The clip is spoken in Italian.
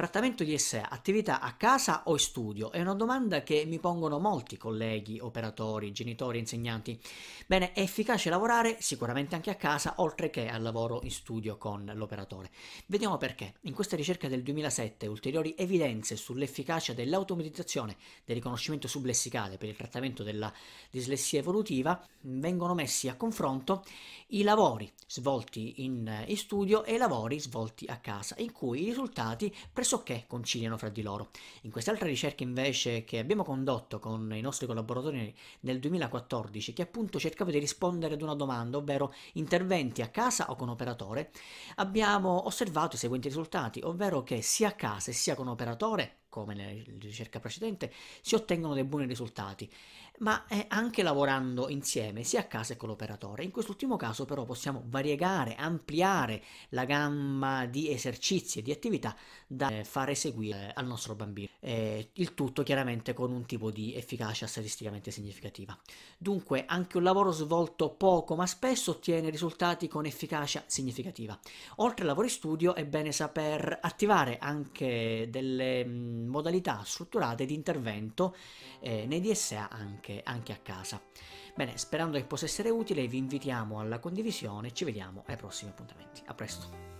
Trattamento ISE, attività a casa o in studio? È una domanda che mi pongono molti colleghi, operatori, genitori, insegnanti. Bene, è efficace lavorare sicuramente anche a casa, oltre che al lavoro in studio con l'operatore. Vediamo perché. In questa ricerca del 2007, ulteriori evidenze sull'efficacia dell'automatizzazione del riconoscimento sublessicale per il trattamento della dislessia evolutiva vengono messi a confronto i lavori svolti in, eh, in studio e i lavori svolti a casa, in cui i risultati pressoché pressoché conciliano fra di loro. In quest'altra ricerca invece che abbiamo condotto con i nostri collaboratori nel 2014, che appunto cercava di rispondere ad una domanda, ovvero interventi a casa o con operatore, abbiamo osservato i seguenti risultati, ovvero che sia a casa sia con operatore come nella ricerca precedente, si ottengono dei buoni risultati, ma eh, anche lavorando insieme sia a casa che con l'operatore. In quest'ultimo caso però possiamo variegare, ampliare la gamma di esercizi e di attività da eh, fare eseguire eh, al nostro bambino, eh, il tutto chiaramente con un tipo di efficacia statisticamente significativa. Dunque anche un lavoro svolto poco ma spesso ottiene risultati con efficacia significativa. Oltre al lavoro in studio è bene saper attivare anche delle mm, modalità strutturate di intervento eh, nei DSA anche, anche a casa. Bene, sperando che possa essere utile vi invitiamo alla condivisione, ci vediamo ai prossimi appuntamenti. A presto!